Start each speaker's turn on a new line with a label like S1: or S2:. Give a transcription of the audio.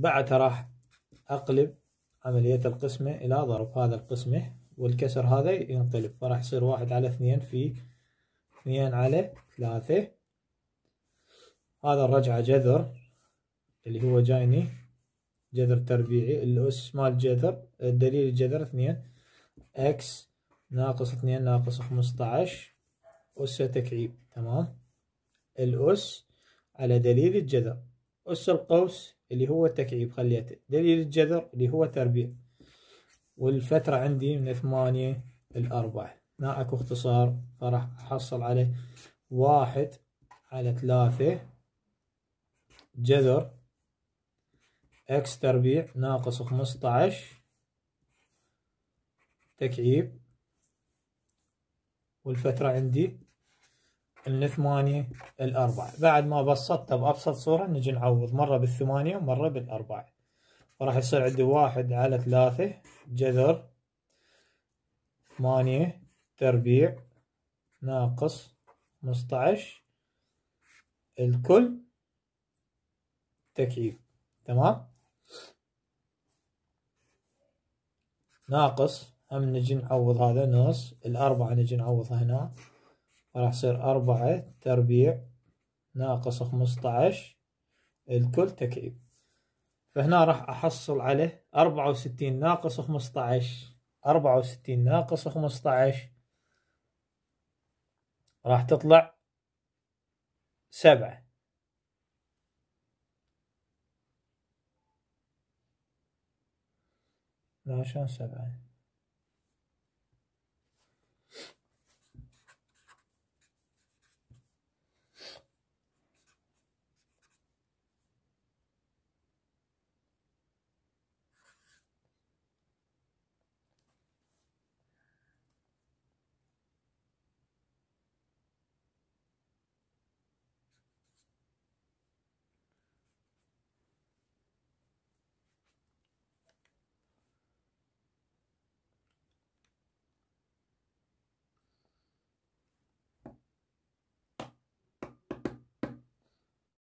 S1: بعد راح أقلب عملية القسمة إلى ضرب هذا القسمة والكسر هذا ينقلب فراح يصير واحد على اثنين في اثنين على ثلاثة هذا الرجعة جذر اللي هو جايني جذر تربيعي الأس مال جذر الدليل الجذر اثنين اكس ناقص اثنين ناقص خمسطعش أس تكعيب تمام الأس على دليل الجذر أس القوس اللي هو تكعيب خليته دليل الجذر اللي هو تربيع والفترة عندي من ثمانية الأربعة هنا أكو اختصار فراح أحصل على واحد على ثلاثة جذر اكس تربيع ناقص خمسطعش تكعيب والفترة عندي الثمانية الأربعة بعد ما بسطته بأبسط صورة نجي نعوض مرة بالثمانية ومرة بالأربعة فراح يصير عندي واحد على ثلاثة جذر ثمانية تربيع ناقص خمسطعش الكل تكعيب تمام ناقص هم نجي نعوض هذا نص الأربعة نجي نعوضها هنا راح يصير أربعة تربيع ناقص خمسطعش الكل تكعيب فهنا راح أحصل على أربعة وستين ناقص خمسطعش أربعة وستين ناقص خمسطعش راح تطلع سبعة لا عشان سبعة